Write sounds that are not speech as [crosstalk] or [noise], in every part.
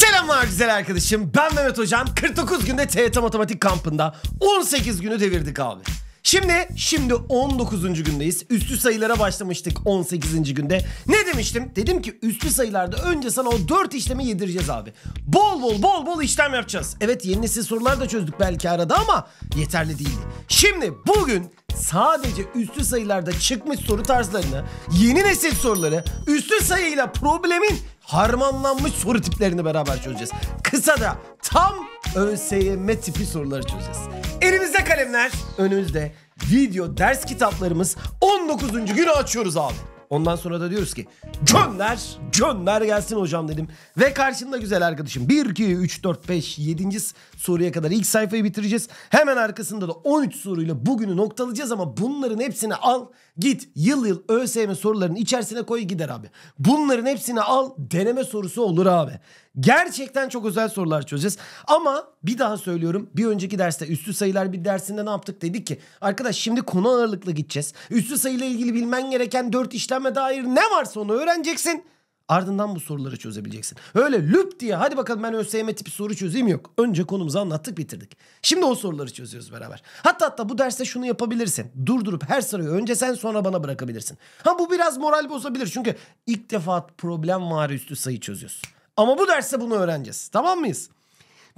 Selamlar güzel arkadaşım. Ben Mehmet Hocam. 49 günde TYT Matematik kampında 18 günü devirdik abi. Şimdi, şimdi 19. gündeyiz. Üstü sayılara başlamıştık 18. günde. Ne demiştim? Dedim ki üstü sayılarda önce sana o 4 işlemi yedireceğiz abi. Bol bol bol bol işlem yapacağız. Evet yeni nesil sorular da çözdük belki arada ama yeterli değildi. Şimdi bugün sadece üstü sayılarda çıkmış soru tarzlarını, yeni nesil soruları, üstü sayıyla problemin harmanlanmış soru tiplerini beraber çözeceğiz. Kısa da tam ÖSYM tipi soruları çözeceğiz. Elimizde kalemler, önümüzde video ders kitaplarımız 19. günü açıyoruz abi. Ondan sonra da diyoruz ki gönder gönder gelsin hocam dedim. Ve karşında güzel arkadaşım 1, 2, 3, 4, 5, 7. soruya kadar ilk sayfayı bitireceğiz. Hemen arkasında da 13 soruyla bugünü noktalayacağız ama bunların hepsini al git yıl yıl ÖSYM sorularının içerisine koy gider abi. Bunların hepsini al deneme sorusu olur abi. Gerçekten çok özel sorular çözeceğiz. Ama bir daha söylüyorum. Bir önceki derste üstü sayılar bir dersinde ne yaptık dedik ki arkadaş şimdi konu ağırlıklı gideceğiz. Üstü sayıyla ilgili bilmen gereken dört işleme dair ne varsa onu öğreneceksin. Ardından bu soruları çözebileceksin. Öyle lüp diye hadi bakalım ben ÖSYM tipi soru çözeyim yok. Önce konumuzu anlattık bitirdik. Şimdi o soruları çözüyoruz beraber. Hatta hatta bu derste şunu yapabilirsin. Durdurup her sırayı önce sen sonra bana bırakabilirsin. Ha bu biraz moral bozabilir çünkü ilk defa problem var üstü sayı çözüyorsun. Ama bu derste bunu öğreneceğiz. Tamam mıyız?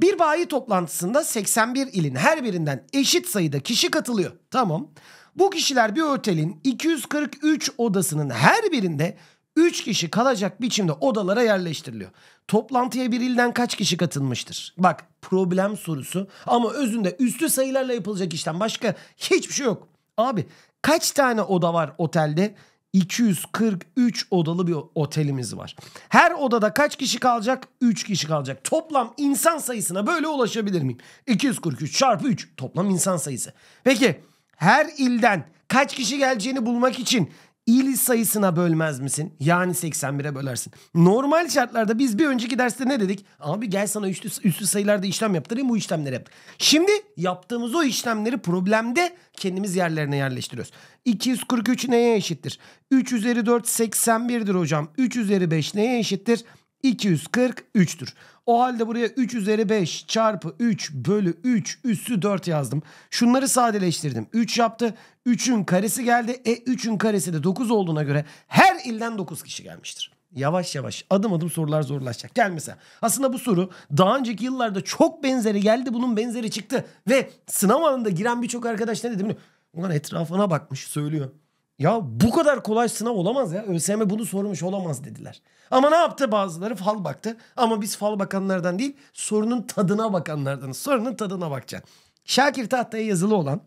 Bir bayi toplantısında 81 ilin her birinden eşit sayıda kişi katılıyor. Tamam. Bu kişiler bir otelin 243 odasının her birinde 3 kişi kalacak biçimde odalara yerleştiriliyor. Toplantıya bir ilden kaç kişi katılmıştır? Bak problem sorusu ama özünde üstü sayılarla yapılacak işten başka hiçbir şey yok. Abi kaç tane oda var otelde? 243 odalı bir otelimiz var. Her odada kaç kişi kalacak? 3 kişi kalacak. Toplam insan sayısına böyle ulaşabilir miyim? 243 çarpı 3 toplam insan sayısı. Peki her ilden kaç kişi geleceğini bulmak için il sayısına bölmez misin? Yani 81'e bölersin. Normal şartlarda biz bir önceki derste ne dedik? Abi gel sana üstü, üstü sayılarda işlem yaptırayım bu işlemleri yap. Şimdi yaptığımız o işlemleri problemde kendimiz yerlerine yerleştiriyoruz. 243 neye eşittir? 3 üzeri 4 81'dir hocam. 3 üzeri 5 neye eşittir? 243'tür. O halde buraya 3 üzeri 5 çarpı 3 bölü 3 üssü 4 yazdım. Şunları sadeleştirdim. 3 yaptı. 3'ün karesi geldi. E 3'ün karesi de 9 olduğuna göre her ilden 9 kişi gelmiştir yavaş yavaş adım adım sorular zorlaşacak. Gel mesela aslında bu soru daha önceki yıllarda çok benzeri geldi bunun benzeri çıktı. Ve sınav anında giren birçok arkadaş ne dedi biliyor Ulan etrafına bakmış söylüyor. Ya bu kadar kolay sınav olamaz ya. ÖSYM bunu sormuş olamaz dediler. Ama ne yaptı bazıları? Fal baktı. Ama biz fal bakanlardan değil sorunun tadına bakanlardan. Sorunun tadına bakacaksın. Şakir tahtaya yazılı olan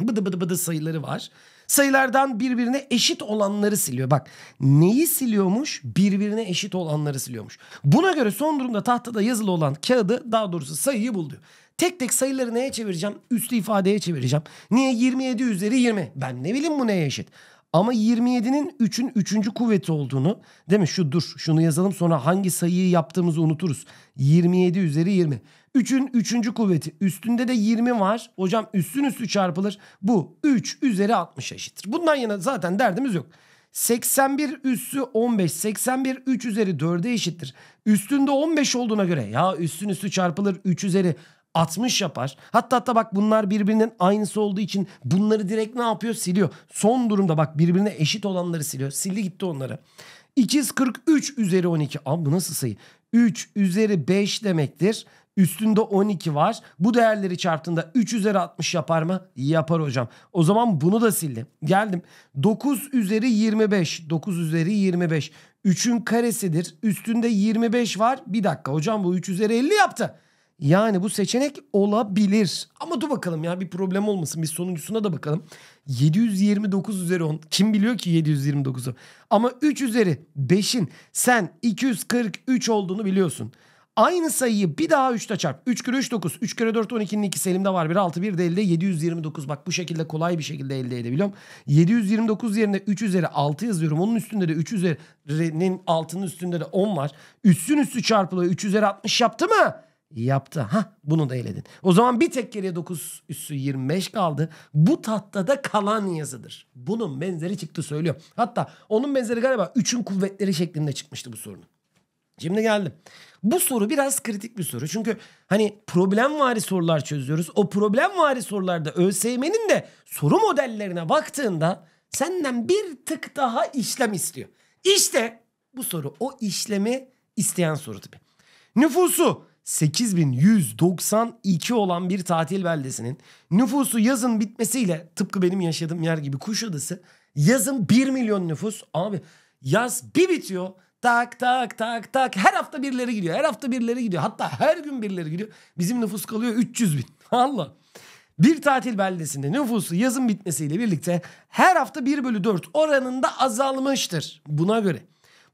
bıdı bıdı bıdı sayıları var. Sayılardan birbirine eşit olanları siliyor. Bak neyi siliyormuş? Birbirine eşit olanları siliyormuş. Buna göre son durumda tahtada yazılı olan kağıdı daha doğrusu sayıyı bul Tek tek sayıları neye çevireceğim? Üslü ifadeye çevireceğim. Niye 27 üzeri 20? Ben ne bileyim bu neye eşit? Ama 27'nin 3'ün 3. kuvveti olduğunu değil mi? Şu dur şunu yazalım sonra hangi sayıyı yaptığımızı unuturuz. 27 üzeri 20. 3'ün 3. kuvveti üstünde de 20 var. Hocam üstün üstü çarpılır. Bu 3 üzeri 60 eşittir. Bundan yana zaten derdimiz yok. 81 üssü 15. 81 3 üzeri 4'e eşittir. Üstünde 15 olduğuna göre ya üstün üstü çarpılır 3 üzeri 60 yapar. Hatta hatta bak bunlar birbirinin aynısı olduğu için bunları direkt ne yapıyor? Siliyor. Son durumda bak birbirine eşit olanları siliyor. Sildi gitti onları. 243 üzeri 12. Abi bu nasıl sayı? 3 üzeri 5 demektir. Üstünde 12 var. Bu değerleri çarptığında 3 üzeri 60 yapar mı? Yapar hocam. O zaman bunu da sildim. Geldim. 9 üzeri 25. 9 üzeri 25. 3'ün karesidir. Üstünde 25 var. Bir dakika hocam bu 3 üzeri 50 yaptı. Yani bu seçenek olabilir. Ama dur bakalım ya bir problem olmasın. Biz sonuncusuna da bakalım. 729 üzeri 10. Kim biliyor ki 729'u? Ama 3 üzeri 5'in sen 243 olduğunu biliyorsun. Aynı sayıyı bir daha 3'te çarp. 3 kere 3 9. 3 kere 4 12'nin ikisi elimde var. 1 6 1 de elde 729. Bak bu şekilde kolay bir şekilde elde edebiliyorum. 729 yerine 3 üzeri 6 yazıyorum. Onun üstünde de 3 üzerinin altının üstünde de 10 var. Üstün üstü çarpılıyor. 3 üzeri 60 yaptı mı? yaptı. Ha bunu da eledin. O zaman bir tek geriye 9 üssü 25 kaldı. Bu da kalan yazıdır. Bunun benzeri çıktı söylüyor. Hatta onun benzeri galiba 3'ün kuvvetleri şeklinde çıkmıştı bu sorunun. Şimdi geldim. Bu soru biraz kritik bir soru. Çünkü hani problem vari sorular çözüyoruz. O problem vari sorularda ÖSYM'nin de soru modellerine baktığında senden bir tık daha işlem istiyor. İşte bu soru o işlemi isteyen soru tabii. Nüfusu 8192 olan bir tatil beldesinin nüfusu yazın bitmesiyle tıpkı benim yaşadığım yer gibi Kuşadası yazın 1 milyon nüfus abi yaz bir bitiyor tak tak tak tak her hafta birileri gidiyor her hafta birileri gidiyor hatta her gün birileri gidiyor bizim nüfus kalıyor 300 bin [laughs] Allah bir tatil beldesinde nüfusu yazın bitmesiyle birlikte her hafta 1 bölü 4 oranında azalmıştır buna göre.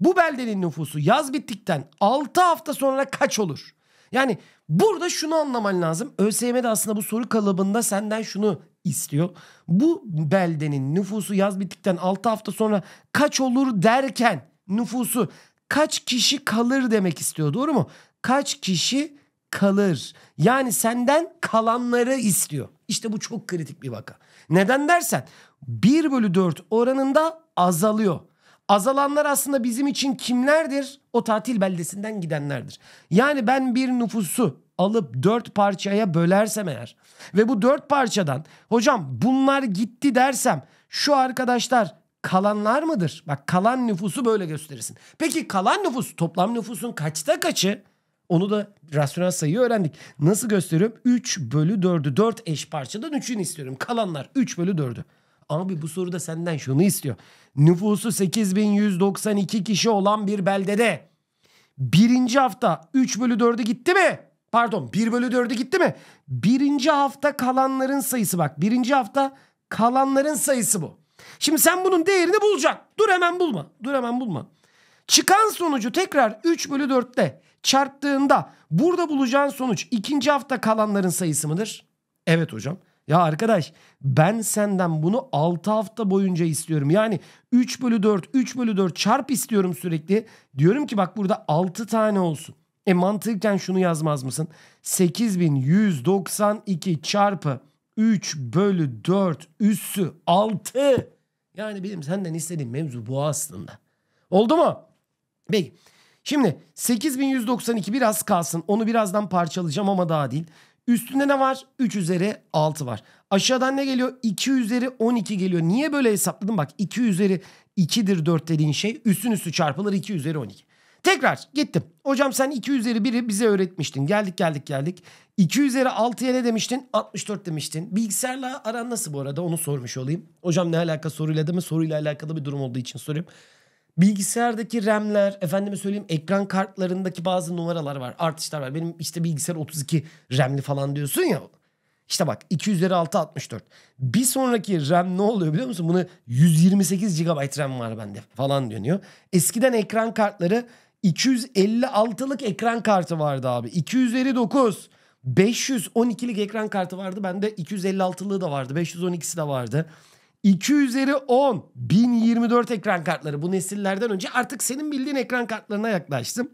Bu beldenin nüfusu yaz bittikten 6 hafta sonra kaç olur? Yani burada şunu anlaman lazım. ÖSYM'de aslında bu soru kalıbında senden şunu istiyor. Bu beldenin nüfusu yaz bittikten 6 hafta sonra kaç olur derken nüfusu kaç kişi kalır demek istiyor doğru mu? Kaç kişi kalır. Yani senden kalanları istiyor. İşte bu çok kritik bir vaka. Neden dersen 1 bölü 4 oranında azalıyor. Azalanlar aslında bizim için kimlerdir? O tatil beldesinden gidenlerdir. Yani ben bir nüfusu alıp dört parçaya bölersem eğer ve bu dört parçadan hocam bunlar gitti dersem şu arkadaşlar kalanlar mıdır? Bak kalan nüfusu böyle gösterirsin. Peki kalan nüfus toplam nüfusun kaçta kaçı? Onu da rasyonel sayıyı öğrendik. Nasıl gösteriyorum? 3 bölü 4'ü 4 eş parçadan 3'ünü istiyorum. Kalanlar 3 bölü 4'ü. Abi bu soruda senden şunu istiyor. Nüfusu 8192 kişi olan bir beldede birinci hafta 3 bölü 4'e gitti mi? Pardon 1 bölü 4'e gitti mi? Birinci hafta kalanların sayısı bak. Birinci hafta kalanların sayısı bu. Şimdi sen bunun değerini bulacaksın. Dur hemen bulma. Dur hemen bulma. Çıkan sonucu tekrar 3 bölü 4'te çarptığında burada bulacağın sonuç ikinci hafta kalanların sayısı mıdır? Evet hocam. Ya arkadaş ben senden bunu 6 hafta boyunca istiyorum. Yani 3 bölü 4, 3 bölü 4 çarp istiyorum sürekli. Diyorum ki bak burada 6 tane olsun. E mantıken şunu yazmaz mısın? 8192 çarpı 3 bölü 4 üssü 6. Yani benim senden istediğim mevzu bu aslında. Oldu mu? Peki. Şimdi 8192 biraz kalsın. Onu birazdan parçalayacağım ama daha değil. Üstünde ne var? 3 üzeri 6 var. Aşağıdan ne geliyor? 2 üzeri 12 geliyor. Niye böyle hesapladım? Bak 2 üzeri 2'dir 4 dediğin şey. Üstün üstü çarpılır 2 üzeri 12. Tekrar gittim. Hocam sen 2 üzeri 1'i bize öğretmiştin. Geldik geldik geldik. 2 üzeri 6'ya ne demiştin? 64 demiştin. Bilgisayarla aran nasıl bu arada onu sormuş olayım. Hocam ne alaka soruyla değil mi? Soruyla alakalı bir durum olduğu için soruyorum. Bilgisayardaki RAM'ler, efendime söyleyeyim ekran kartlarındaki bazı numaralar var, artışlar var. Benim işte bilgisayar 32 RAM'li falan diyorsun ya. İşte bak 2 üzeri 64. Bir sonraki RAM ne oluyor biliyor musun? Bunu 128 GB RAM var bende falan dönüyor. Eskiden ekran kartları 256'lık ekran kartı vardı abi. 259, üzeri 9. 512'lik ekran kartı vardı. Bende 256'lığı da vardı. 512'si de vardı. 2 üzeri 10 1024 ekran kartları bu nesillerden önce artık senin bildiğin ekran kartlarına yaklaştım.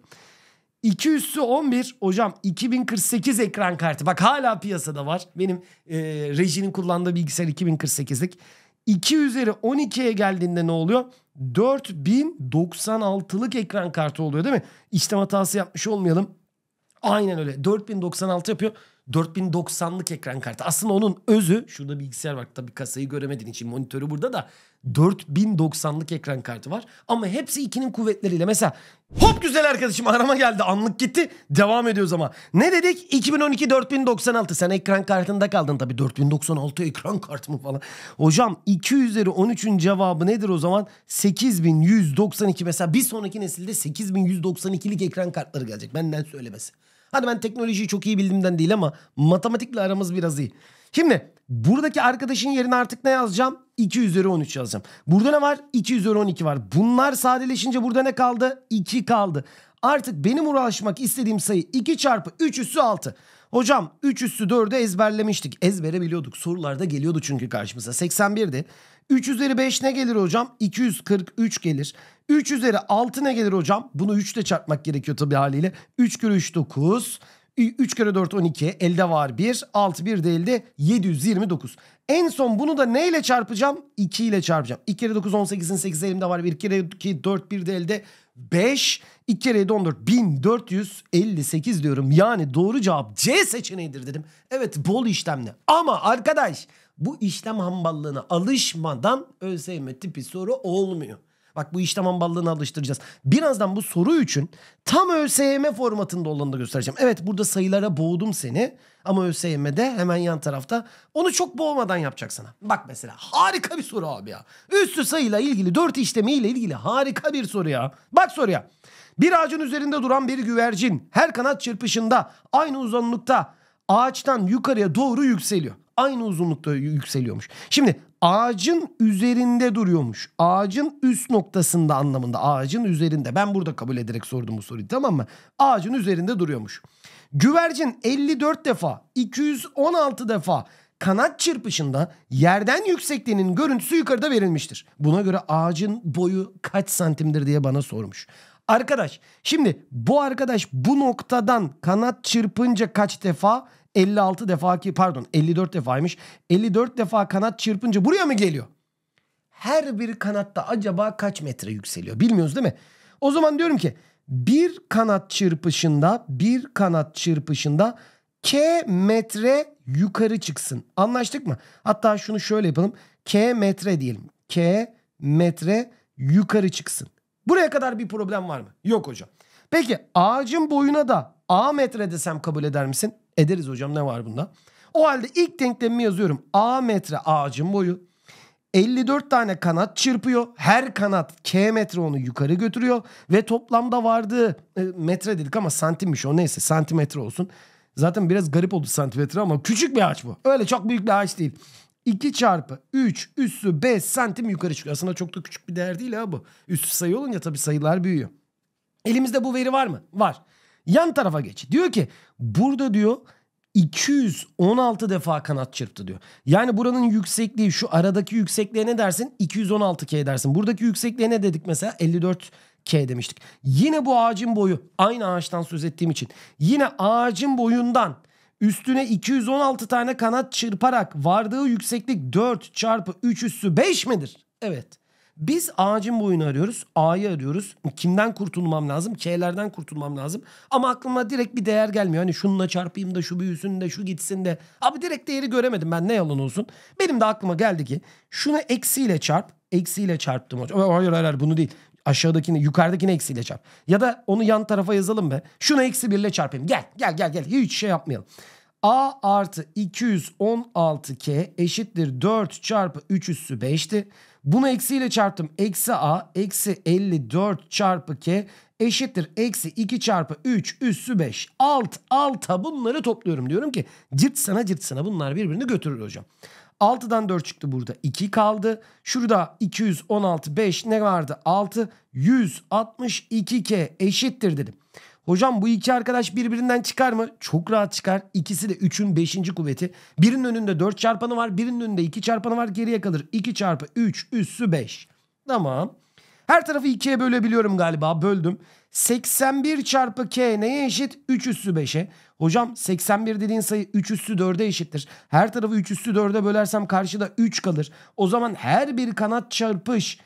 2 üssü 11 hocam 2048 ekran kartı bak hala piyasada var. Benim e, rejinin kullandığı bilgisayar 2048'lik. 2 üzeri 12'ye geldiğinde ne oluyor? 4096'lık ekran kartı oluyor değil mi? İşlem hatası yapmış olmayalım. Aynen öyle 4096 yapıyor. 4090'lık ekran kartı. Aslında onun özü şurada bilgisayar var tabii kasayı göremediğin için monitörü burada da 4090'lık ekran kartı var. Ama hepsi ikinin kuvvetleriyle. Mesela hop güzel arkadaşım arama geldi anlık gitti devam ediyoruz ama. Ne dedik? 2012 4096 sen ekran kartında kaldın tabii 4096 ekran kartı mı falan. Hocam 2 üzeri 13'ün cevabı nedir o zaman? 8192 mesela bir sonraki nesilde 8192'lik ekran kartları gelecek benden söylemesi. Hadi ben teknolojiyi çok iyi bildiğimden değil ama matematikle aramız biraz iyi. Şimdi buradaki arkadaşın yerine artık ne yazacağım? 2 üzeri 13 yazacağım. Burada ne var? 2 üzeri 12 var. Bunlar sadeleşince burada ne kaldı? 2 kaldı. Artık benim uğraşmak istediğim sayı 2 çarpı 3 üssü 6. Hocam 3 üssü 4'ü ezberlemiştik. Ezbere biliyorduk. Sorularda geliyordu çünkü karşımıza. 81'di. 3 üzeri 5 ne gelir hocam? 243 gelir. 3 üzeri 6 ne gelir hocam? Bunu 3 ile çarpmak gerekiyor tabii haliyle. 3 kere 3 9. 3 kere 4 12. Elde var 1. 6 1 de elde 729. En son bunu da neyle çarpacağım? 2 ile çarpacağım. 2 kere 9 18'in 8 elimde var. 1 kere 2 4 1 de elde 5. 2 kere 7 14. 1458 diyorum. Yani doğru cevap C seçeneğidir dedim. Evet bol işlemli. Ama arkadaş bu işlem hamballığına alışmadan ÖSYM tipi soru olmuyor. Bak bu işlem ballığını alıştıracağız. Birazdan bu soru için tam ÖSYM formatında olanı da göstereceğim. Evet burada sayılara boğdum seni ama ÖSYM'de hemen yan tarafta onu çok boğmadan yapacak sana. Bak mesela harika bir soru abi ya. Üstü sayıyla ilgili dört işlemiyle ilgili harika bir soru ya. Bak soruya. Bir ağacın üzerinde duran bir güvercin her kanat çırpışında aynı uzunlukta ağaçtan yukarıya doğru yükseliyor aynı uzunlukta yükseliyormuş. Şimdi ağacın üzerinde duruyormuş. Ağacın üst noktasında anlamında ağacın üzerinde. Ben burada kabul ederek sordum bu soruyu tamam mı? Ağacın üzerinde duruyormuş. Güvercin 54 defa 216 defa kanat çırpışında yerden yüksekliğinin görüntüsü yukarıda verilmiştir. Buna göre ağacın boyu kaç santimdir diye bana sormuş. Arkadaş şimdi bu arkadaş bu noktadan kanat çırpınca kaç defa 56 defa ki pardon 54 defaymış. 54 defa kanat çırpınca buraya mı geliyor? Her bir kanatta acaba kaç metre yükseliyor? Bilmiyoruz değil mi? O zaman diyorum ki bir kanat çırpışında bir kanat çırpışında k metre yukarı çıksın. Anlaştık mı? Hatta şunu şöyle yapalım. K metre diyelim. K metre yukarı çıksın. Buraya kadar bir problem var mı? Yok hocam. Peki ağacın boyuna da A metre desem kabul eder misin? Ederiz hocam ne var bunda? O halde ilk denklemimi yazıyorum. A metre ağacın boyu. 54 tane kanat çırpıyor. Her kanat K metre onu yukarı götürüyor. Ve toplamda vardı e, metre dedik ama santimmiş o neyse santimetre olsun. Zaten biraz garip oldu santimetre ama küçük bir ağaç bu. Öyle çok büyük bir ağaç değil. 2 çarpı 3 üssü 5 santim yukarı çıkıyor. Aslında çok da küçük bir değer değil ha bu. Üssü sayı olunca tabii sayılar büyüyor. Elimizde bu veri var mı? Var. Yan tarafa geç. Diyor ki Burada diyor 216 defa kanat çırptı diyor. Yani buranın yüksekliği şu aradaki yüksekliğe ne dersin? 216K dersin. Buradaki yüksekliğe ne dedik mesela? 54 K demiştik. Yine bu ağacın boyu aynı ağaçtan söz ettiğim için yine ağacın boyundan üstüne 216 tane kanat çırparak vardığı yükseklik 4 çarpı 3 üssü 5 midir? Evet. Biz ağacın boyunu arıyoruz. A'yı arıyoruz. Kimden kurtulmam lazım? K'lerden kurtulmam lazım. Ama aklıma direkt bir değer gelmiyor. Hani şununla çarpayım da şu büyüsün de şu gitsin de. Abi direkt değeri göremedim ben ne yalan olsun. Benim de aklıma geldi ki şunu eksiyle çarp. Eksiyle çarptım hocam. Hayır hayır, bunu değil. Aşağıdakini yukarıdakini eksiyle çarp. Ya da onu yan tarafa yazalım be. Şunu eksi birle çarpayım. Gel gel gel gel. Hiç şey yapmayalım. A artı 216K eşittir 4 çarpı 3 üssü 5'ti. Bunu eksiyle çarptım. Eksi a eksi 54 çarpı k eşittir. Eksi 2 çarpı 3 üssü 5. Alt alta bunları topluyorum. Diyorum ki cırt sana cırt sana bunlar birbirini götürür hocam. 6'dan 4 çıktı burada 2 kaldı. Şurada 216 5 ne vardı? 6 162 k eşittir dedim. Hocam bu iki arkadaş birbirinden çıkar mı? Çok rahat çıkar. İkisi de 3'ün 5. kuvveti. Birinin önünde 4 çarpanı var. Birinin önünde 2 çarpanı var. Geriye kalır 2 çarpı 3 üssü 5. Tamam. Her tarafı 2'ye bölebiliyorum galiba. Böldüm. 81 çarpı k neye eşit? 3 üssü 5'e. Hocam 81 dediğin sayı 3 üssü 4'e eşittir. Her tarafı 3 üssü 4'e bölersem karşıda 3 kalır. O zaman her bir kanat çarpış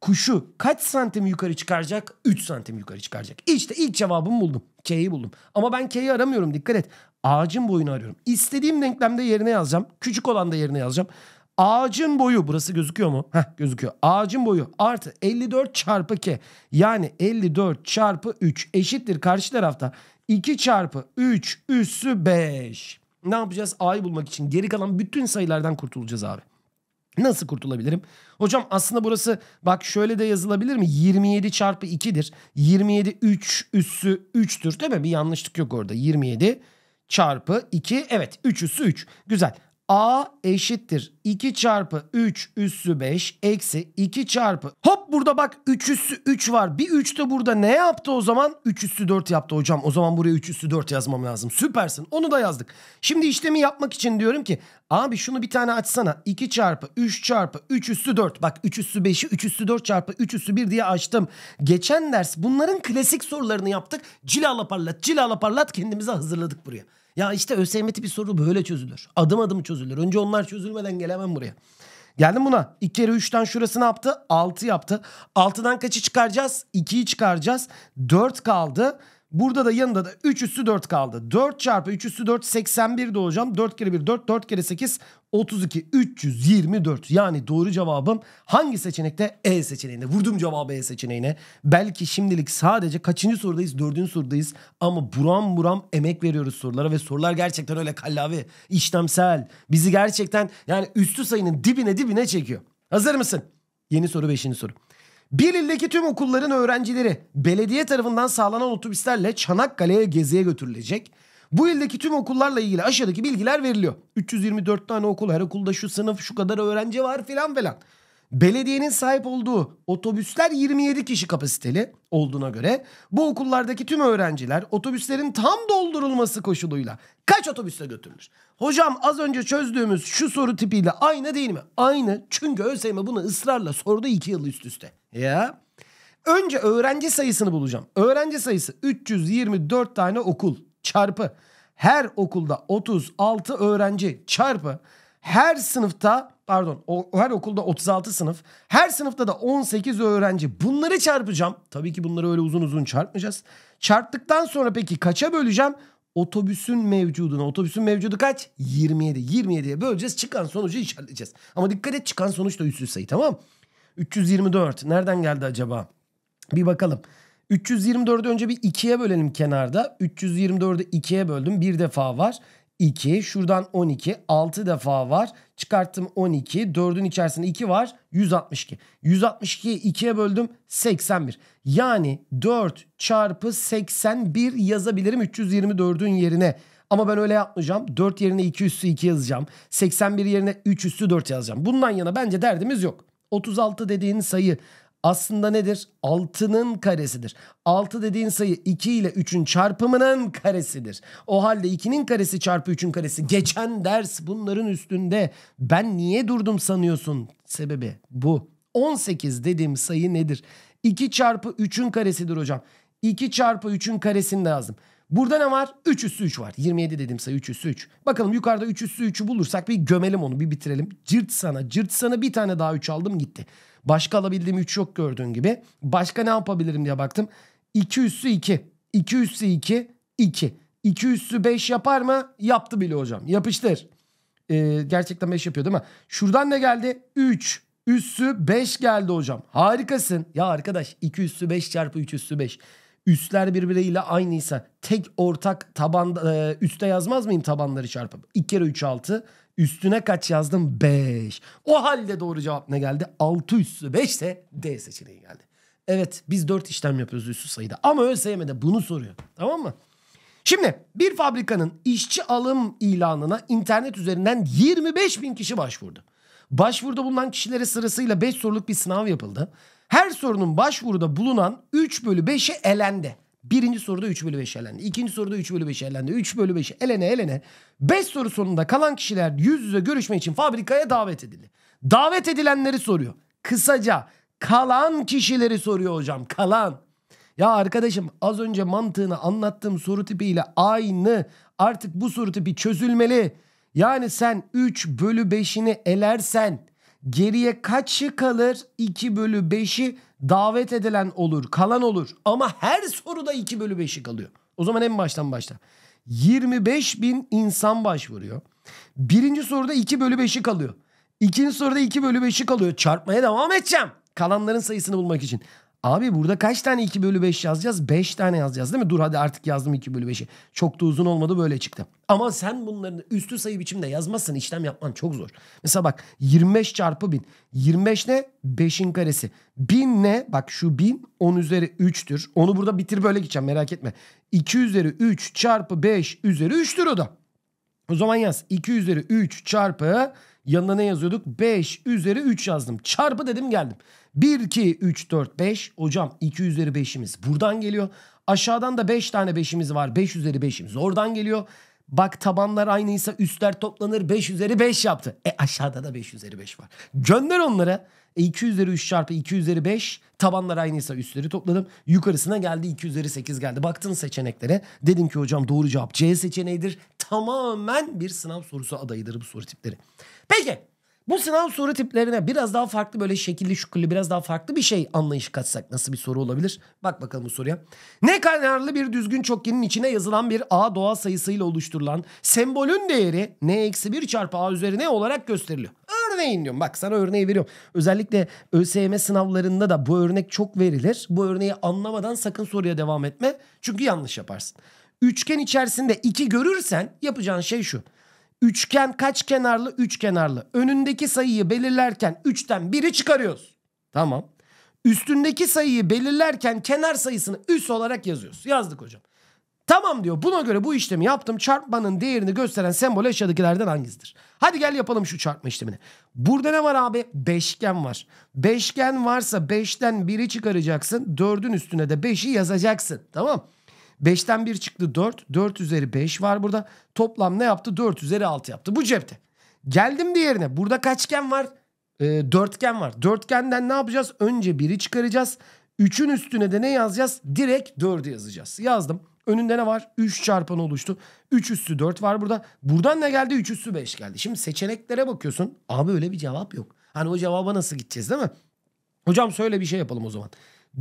kuşu kaç santim yukarı çıkaracak? 3 santim yukarı çıkaracak. İşte ilk cevabımı buldum. K'yi buldum. Ama ben K'yi aramıyorum dikkat et. Ağacın boyunu arıyorum. İstediğim denklemde yerine yazacağım. Küçük olan da yerine yazacağım. Ağacın boyu burası gözüküyor mu? Heh gözüküyor. Ağacın boyu artı 54 çarpı k. Yani 54 çarpı 3 eşittir karşı tarafta 2 çarpı 3 üssü 5. Ne yapacağız? A'yı bulmak için geri kalan bütün sayılardan kurtulacağız abi. Nasıl kurtulabilirim? Hocam aslında burası bak şöyle de yazılabilir mi? 27 çarpı 2'dir. 27 3 üssü 3'tür değil mi? Bir yanlışlık yok orada. 27 çarpı 2 evet 3 üssü 3. Güzel. A eşittir 2 çarpı 3 üssü 5 eksi 2 çarpı. Hop burada bak 3 üssü 3 var. Bir 3 de burada ne yaptı o zaman? 3 üssü 4 yaptı hocam. O zaman buraya 3 üssü 4 yazmam lazım. Süpersin. Onu da yazdık. Şimdi işlemi yapmak için diyorum ki abi şunu bir tane açsana. 2 çarpı 3 çarpı 3 üssü 4. Bak 3 üssü 5'i 3 üssü 4 çarpı 3 üssü 1 diye açtım. Geçen ders bunların klasik sorularını yaptık. Cilala parlat cilala parlat kendimize hazırladık buraya. Ya işte ÖSYM tipi soru böyle çözülür. Adım adım çözülür. Önce onlar çözülmeden gelemem buraya. Geldim buna. 2 kere 3'ten şurası ne yaptı? 6 yaptı. 6'dan kaçı çıkaracağız? 2'yi çıkaracağız. 4 kaldı. Burada da yanında da 3 üstü 4 kaldı. 4 çarpı 3 üstü 4 81 de hocam. 4 kere 1 4 4 kere 8 32 324. Yani doğru cevabım hangi seçenekte? E seçeneğinde. Vurdum cevabı E seçeneğine. Belki şimdilik sadece kaçıncı sorudayız? Dördüncü sorudayız. Ama buram buram emek veriyoruz sorulara ve sorular gerçekten öyle kallavi, işlemsel. Bizi gerçekten yani üstü sayının dibine dibine çekiyor. Hazır mısın? Yeni soru beşinci soru. Bir ildeki tüm okulların öğrencileri belediye tarafından sağlanan otobüslerle Çanakkale'ye geziye götürülecek. Bu ildeki tüm okullarla ilgili aşağıdaki bilgiler veriliyor. 324 tane okul, her okulda şu sınıf, şu kadar öğrenci var filan filan. Belediyenin sahip olduğu otobüsler 27 kişi kapasiteli olduğuna göre bu okullardaki tüm öğrenciler otobüslerin tam doldurulması koşuluyla kaç otobüste götürülür? Hocam az önce çözdüğümüz şu soru tipiyle aynı değil mi? Aynı çünkü ÖSYM bunu ısrarla sordu 2 yıl üst üste. Ya önce öğrenci sayısını bulacağım. Öğrenci sayısı 324 tane okul çarpı her okulda 36 öğrenci çarpı her sınıfta pardon o, her okulda 36 sınıf. Her sınıfta da 18 öğrenci. Bunları çarpacağım. Tabii ki bunları öyle uzun uzun çarpmayacağız. Çarptıktan sonra peki kaça böleceğim? Otobüsün mevcuduna. Otobüsün mevcudu kaç? 27. 27'ye böleceğiz. Çıkan sonucu işaretleyeceğiz. Ama dikkat et çıkan sonuç da üstsüz sayı tamam 324. Nereden geldi acaba? Bir bakalım. 324'ü önce bir 2'ye bölelim kenarda. 324'ü 2'ye böldüm. Bir defa var. 2. Şuradan 12. 6 defa var. Çıkarttım 12. 4'ün içerisinde 2 var. 162. 162'yi 2'ye böldüm. 81. Yani 4 çarpı 81 yazabilirim 324'ün yerine. Ama ben öyle yapmayacağım. 4 yerine 2 üstü 2 yazacağım. 81 yerine 3 üstü 4 yazacağım. Bundan yana bence derdimiz yok. 36 dediğin sayı aslında nedir? 6'nın karesidir. 6 dediğin sayı 2 ile 3'ün çarpımının karesidir. O halde 2'nin karesi çarpı 3'ün karesi. Geçen ders bunların üstünde. Ben niye durdum sanıyorsun? Sebebi bu. 18 dediğim sayı nedir? 2 çarpı 3'ün karesidir hocam. 2 çarpı 3'ün karesini de yazdım. Burada ne var? 3 üssü 3 var. 27 dediğim sayı 3 üssü 3. Bakalım yukarıda 3 üssü 3'ü bulursak bir gömelim onu bir bitirelim. Cırt sana cırt sana bir tane daha 3 aldım gitti. Başka alabildiğim 3 yok gördüğün gibi. Başka ne yapabilirim diye baktım. 2 üssü 2. 2 üssü 2. 2. 2 üssü 5 yapar mı? Yaptı bile hocam. Yapıştır. Ee, gerçekten 5 yapıyor değil mi? Şuradan ne geldi? 3 üssü 5 geldi hocam. Harikasın. Ya arkadaş 2 üssü 5 çarpı 3 üssü 5. Üsler birbiriyle aynıysa tek ortak taban e, üste yazmaz mıyım tabanları çarpıp? 2 kere 3 6. Üstüne kaç yazdım? 5. O halde doğru cevap ne geldi? 6 üssü 5 ise D seçeneği geldi. Evet biz 4 işlem yapıyoruz üssü sayıda. Ama ÖSYM de bunu soruyor. Tamam mı? Şimdi bir fabrikanın işçi alım ilanına internet üzerinden 25 bin kişi başvurdu. Başvuruda bulunan kişilere sırasıyla 5 soruluk bir sınav yapıldı. Her sorunun başvuruda bulunan 3 bölü 5'i elendi. Birinci soruda 3 bölü 5 elendi. İkinci soruda 3 bölü 5 elendi. 3 bölü 5 elene elene. 5 soru sonunda kalan kişiler yüz yüze görüşme için fabrikaya davet edildi. Davet edilenleri soruyor. Kısaca kalan kişileri soruyor hocam. Kalan. Ya arkadaşım az önce mantığını anlattığım soru tipiyle aynı. Artık bu soru tipi çözülmeli. Yani sen 3 bölü 5'ini elersen geriye kaçı kalır? 2 bölü 5'i Davet edilen olur, kalan olur. Ama her soruda 2 bölü 5'i kalıyor. O zaman en baştan başla. 25 bin insan başvuruyor. Birinci soruda 2 bölü 5'i kalıyor. İkinci soruda 2 bölü 5'i kalıyor. Çarpmaya devam edeceğim. Kalanların sayısını bulmak için. Abi burada kaç tane 2 bölü 5 yazacağız? 5 tane yazacağız değil mi? Dur hadi artık yazdım 2 bölü 5'i. Çok da uzun olmadı böyle çıktı. Ama sen bunların üstü sayı biçimde yazmazsan işlem yapman çok zor. Mesela bak 25 çarpı 1000. 25 ne? 5'in karesi. 1000 ne? Bak şu 1000 10 üzeri 3'tür. Onu burada bitir böyle gideceğim merak etme. 2 üzeri 3 çarpı 5 üzeri 3'tür o da. O zaman yaz. 2 üzeri 3 çarpı Yanına ne yazıyorduk? 5 üzeri 3 yazdım. Çarpı dedim geldim. 1, 2, 3, 4, 5. Hocam 2 üzeri 5'imiz buradan geliyor. Aşağıdan da 5 tane 5'imiz var. 5 üzeri 5'imiz oradan geliyor. Bak tabanlar aynıysa üstler toplanır 5 üzeri 5 yaptı. E aşağıda da 5 üzeri 5 var. Gönder onlara. E 2 üzeri 3 çarpı 2 üzeri 5 tabanlar aynıysa üstleri topladım. Yukarısına geldi 2 üzeri 8 geldi. Baktın seçeneklere. Dedim ki hocam doğru cevap C seçeneğidir. Tamamen bir sınav sorusu adayıdır bu soru tipleri. Peki bu sınav soru tiplerine biraz daha farklı böyle şekilli şükürlü biraz daha farklı bir şey anlayış katsak nasıl bir soru olabilir? Bak bakalım bu soruya. Ne kaynarlı bir düzgün çokgenin içine yazılan bir A doğal sayısıyla oluşturulan sembolün değeri N-1 çarpı A üzeri N olarak gösteriliyor. Örneğin diyorum bak sana örneği veriyorum. Özellikle ÖSYM sınavlarında da bu örnek çok verilir. Bu örneği anlamadan sakın soruya devam etme. Çünkü yanlış yaparsın. Üçgen içerisinde 2 görürsen yapacağın şey şu. Üçgen kaç kenarlı? Üç kenarlı. Önündeki sayıyı belirlerken üçten biri çıkarıyoruz. Tamam. Üstündeki sayıyı belirlerken kenar sayısını üs olarak yazıyoruz. Yazdık hocam. Tamam diyor. Buna göre bu işlemi yaptım. Çarpmanın değerini gösteren sembol eşyadakilerden hangisidir? Hadi gel yapalım şu çarpma işlemini. Burada ne var abi? Beşgen var. Beşgen varsa beşten biri çıkaracaksın. Dördün üstüne de beşi yazacaksın. Tamam. 5'ten 1 çıktı 4. 4 üzeri 5 var burada. Toplam ne yaptı? 4 üzeri 6 yaptı. Bu cepte. Geldim diğerine. Burada kaçgen var? E, dörtgen var. Dörtgenden ne yapacağız? Önce 1'i çıkaracağız. 3'ün üstüne de ne yazacağız? Direkt 4'ü yazacağız. Yazdım. Önünde ne var? 3 çarpanı oluştu. 3 üstü 4 var burada. Buradan ne geldi? 3 üstü 5 geldi. Şimdi seçeneklere bakıyorsun. Abi öyle bir cevap yok. Hani o cevaba nasıl gideceğiz değil mi? Hocam söyle bir şey yapalım o zaman.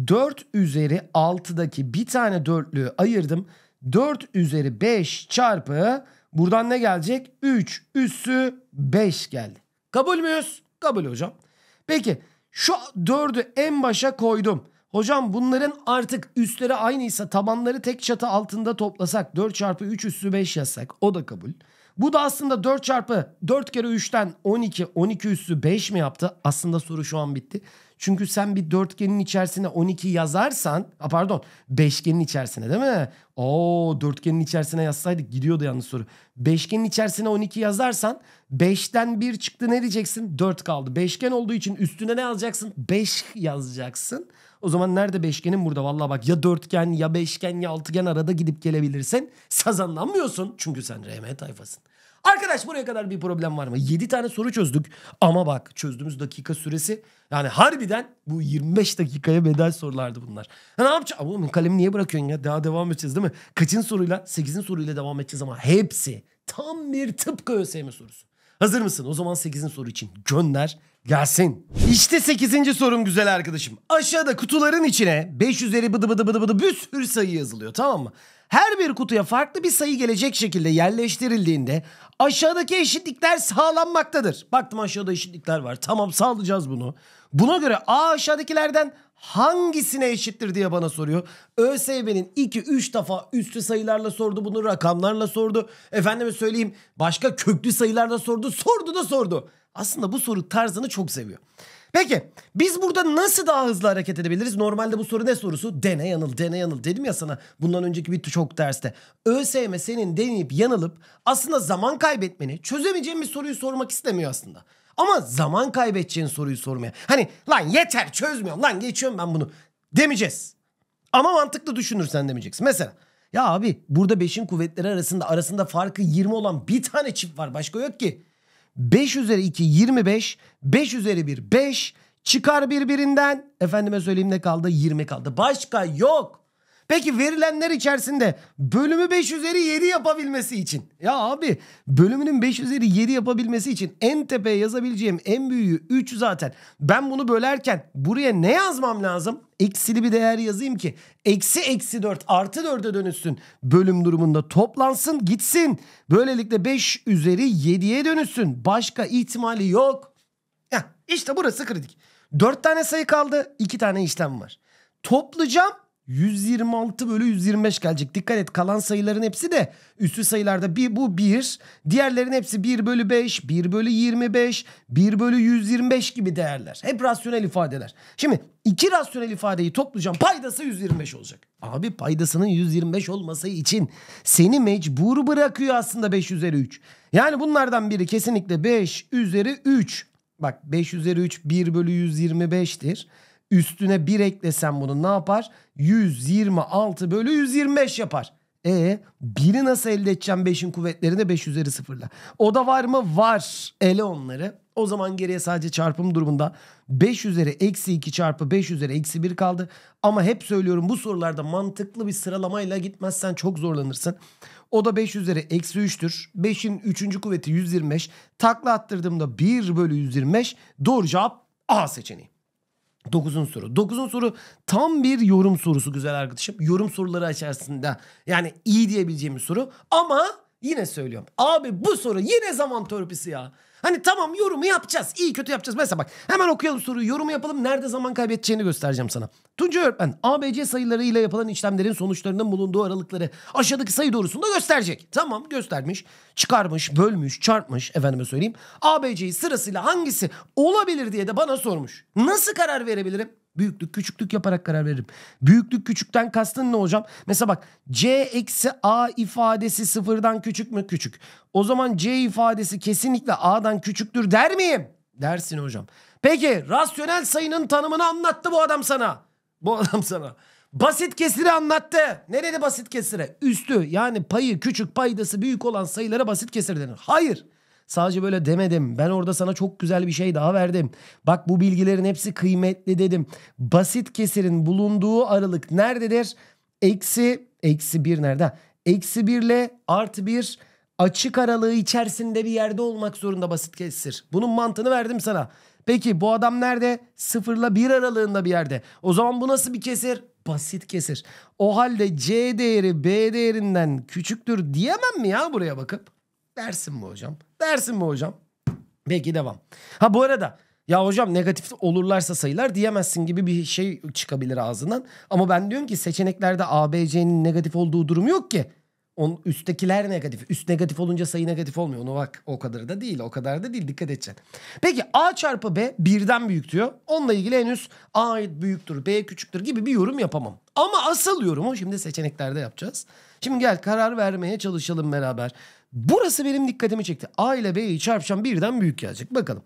4 üzeri 6'daki bir tane dörtlüğü ayırdım. 4 üzeri 5 çarpı buradan ne gelecek? 3 üssü 5 geldi. Kabul müyüz? Kabul hocam. Peki şu 4'ü en başa koydum. Hocam bunların artık üstleri aynıysa tabanları tek çatı altında toplasak 4 çarpı 3 üssü 5 yazsak o da kabul. Bu da aslında 4 çarpı 4 kere 3'ten 12 12 üssü 5 mi yaptı? Aslında soru şu an bitti. Çünkü sen bir dörtgenin içerisine 12 yazarsan, a pardon, beşgenin içerisine değil mi? Oo, dörtgenin içerisine yazsaydık gidiyordu yanlış soru. Beşgenin içerisine 12 yazarsan 5'ten 1 çıktı ne diyeceksin? 4 kaldı. Beşgen olduğu için üstüne ne yazacaksın? 5 yazacaksın. O zaman nerede beşgenin burada? Valla bak ya dörtgen ya beşgen ya altıgen arada gidip gelebilirsin. Sazanlanmıyorsun çünkü sen RM tayfasın. Arkadaş buraya kadar bir problem var mı? 7 tane soru çözdük ama bak çözdüğümüz dakika süresi yani harbiden bu 25 dakikaya bedel sorulardı bunlar. Ya ne yapacağım? Oğlum kalemi niye bırakıyorsun ya? Daha devam edeceğiz değil mi? Kaçın soruyla? 8'in soruyla devam edeceğiz ama hepsi tam bir tıpkı ÖSYM sorusu. Hazır mısın? O zaman 8'in soru için gönder gelsin. İşte 8. sorum güzel arkadaşım. Aşağıda kutuların içine 5 üzeri bıdı bıdı bıdı bıdı bir sürü sayı yazılıyor tamam mı? Her bir kutuya farklı bir sayı gelecek şekilde yerleştirildiğinde aşağıdaki eşitlikler sağlanmaktadır. Baktım aşağıda eşitlikler var. Tamam sağlayacağız bunu. Buna göre A aşağıdakilerden hangisine eşittir diye bana soruyor. ÖSYM'nin 2-3 defa üstü sayılarla sordu bunu rakamlarla sordu. Efendime söyleyeyim başka köklü sayılarla sordu sordu da sordu. Aslında bu soru tarzını çok seviyor. Peki biz burada nasıl daha hızlı hareket edebiliriz? Normalde bu soru ne sorusu? Dene yanıl, dene yanıl dedim ya sana bundan önceki bir çok derste. ÖSYM senin deneyip yanılıp aslında zaman kaybetmeni, çözemeyeceğin bir soruyu sormak istemiyor aslında. Ama zaman kaybedeceğin soruyu sormaya. Hani lan yeter çözmüyorum lan geçiyorum ben bunu demeyeceğiz. Ama mantıklı düşünürsen demeyeceksin. Mesela ya abi burada beşin kuvvetleri arasında arasında farkı 20 olan bir tane çift var başka yok ki. 5 üzeri 2 25. 5 üzeri 1 5. Çıkar birbirinden. Efendime söyleyeyim ne kaldı? 20 kaldı. Başka yok. Peki verilenler içerisinde bölümü 5 üzeri 7 yapabilmesi için. Ya abi bölümünün 5 üzeri 7 yapabilmesi için en tepeye yazabileceğim en büyüğü 3 zaten. Ben bunu bölerken buraya ne yazmam lazım? Eksili bir değer yazayım ki eksi eksi 4 artı 4'e dönüşsün. Bölüm durumunda toplansın gitsin. Böylelikle 5 üzeri 7'ye dönüşsün. Başka ihtimali yok. Heh, işte burası kritik. 4 tane sayı kaldı 2 tane işlem var. Toplayacağım 126 bölü 125 gelecek. Dikkat et kalan sayıların hepsi de üstü sayılarda bir, bu 1. Diğerlerin hepsi 1 bölü 5, 1 bölü 25, 1 bölü 125 gibi değerler. Hep rasyonel ifadeler. Şimdi iki rasyonel ifadeyi toplayacağım. Paydası 125 olacak. Abi paydasının 125 olması için seni mecbur bırakıyor aslında 5 üzeri 3. Yani bunlardan biri kesinlikle 5 üzeri 3. Bak 5 üzeri 3 1 bölü 125'tir. Üstüne 1 eklesem bunu ne yapar? 126 bölü 125 yapar. E biri nasıl elde edeceğim 5'in kuvvetlerini 5 üzeri sıfırla. O da var mı? Var. Ele onları. O zaman geriye sadece çarpım durumunda 5 üzeri eksi 2 çarpı 5 üzeri eksi 1 kaldı. Ama hep söylüyorum bu sorularda mantıklı bir sıralamayla gitmezsen çok zorlanırsın. O da 5 üzeri eksi 3'tür. 5'in 3. kuvveti 125. Takla attırdığımda 1 bölü 125. Doğru cevap A seçeneği. Dokuzun soru. Dokuzun soru tam bir yorum sorusu güzel arkadaşım. Yorum soruları içerisinde yani iyi diyebileceğimiz soru. Ama yine söylüyorum. Abi bu soru yine zaman torpisi ya. Hani tamam yorumu yapacağız. iyi kötü yapacağız. Mesela bak hemen okuyalım soruyu. Yorumu yapalım. Nerede zaman kaybedeceğini göstereceğim sana. Tunca öğretmen ABC sayıları ile yapılan işlemlerin sonuçlarının bulunduğu aralıkları aşağıdaki sayı doğrusunda gösterecek. Tamam göstermiş. Çıkarmış, bölmüş, çarpmış. Efendime söyleyeyim. ABC'yi sırasıyla hangisi olabilir diye de bana sormuş. Nasıl karar verebilirim? Büyüklük küçüklük yaparak karar veririm. Büyüklük küçükten kastın ne hocam? Mesela bak C eksi A ifadesi sıfırdan küçük mü? Küçük. O zaman C ifadesi kesinlikle A'dan küçüktür der miyim? Dersin hocam. Peki rasyonel sayının tanımını anlattı bu adam sana. Bu adam sana. Basit kesiri anlattı. Nerede basit kesire? Üstü yani payı küçük paydası büyük olan sayılara basit kesir denir. Hayır. Sadece böyle demedim. Ben orada sana çok güzel bir şey daha verdim. Bak bu bilgilerin hepsi kıymetli dedim. Basit kesirin bulunduğu aralık nerededir? Eksi, eksi bir nerede? Eksi bir ile artı bir açık aralığı içerisinde bir yerde olmak zorunda basit kesir. Bunun mantığını verdim sana. Peki bu adam nerede? Sıfırla bir aralığında bir yerde. O zaman bu nasıl bir kesir? Basit kesir. O halde C değeri B değerinden küçüktür diyemem mi ya buraya bakıp? Dersin mi hocam? Dersin mi hocam? Peki devam. Ha bu arada ya hocam negatif olurlarsa sayılar diyemezsin gibi bir şey çıkabilir ağzından. Ama ben diyorum ki seçeneklerde ABC'nin negatif olduğu durum yok ki. On, üsttekiler negatif. Üst negatif olunca sayı negatif olmuyor. Onu bak o kadar da değil. O kadar da değil. Dikkat edeceksin. Peki A çarpı B birden büyük diyor. Onunla ilgili henüz A büyüktür, B küçüktür gibi bir yorum yapamam. Ama asıl yorumu şimdi seçeneklerde yapacağız. Şimdi gel karar vermeye çalışalım beraber. Burası benim dikkatimi çekti. A ile B'yi çarpacağım birden büyük gelecek. Bakalım.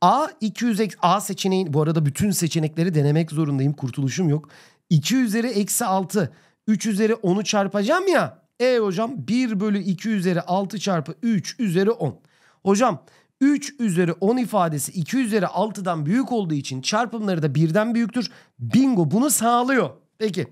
A 200 eksi A seçeneğin bu arada bütün seçenekleri denemek zorundayım. Kurtuluşum yok. 2 üzeri eksi 6. 3 üzeri 10'u çarpacağım ya. E hocam 1 bölü 2 üzeri 6 çarpı 3 üzeri 10. Hocam 3 üzeri 10 ifadesi 2 üzeri 6'dan büyük olduğu için çarpımları da birden büyüktür. Bingo bunu sağlıyor. Peki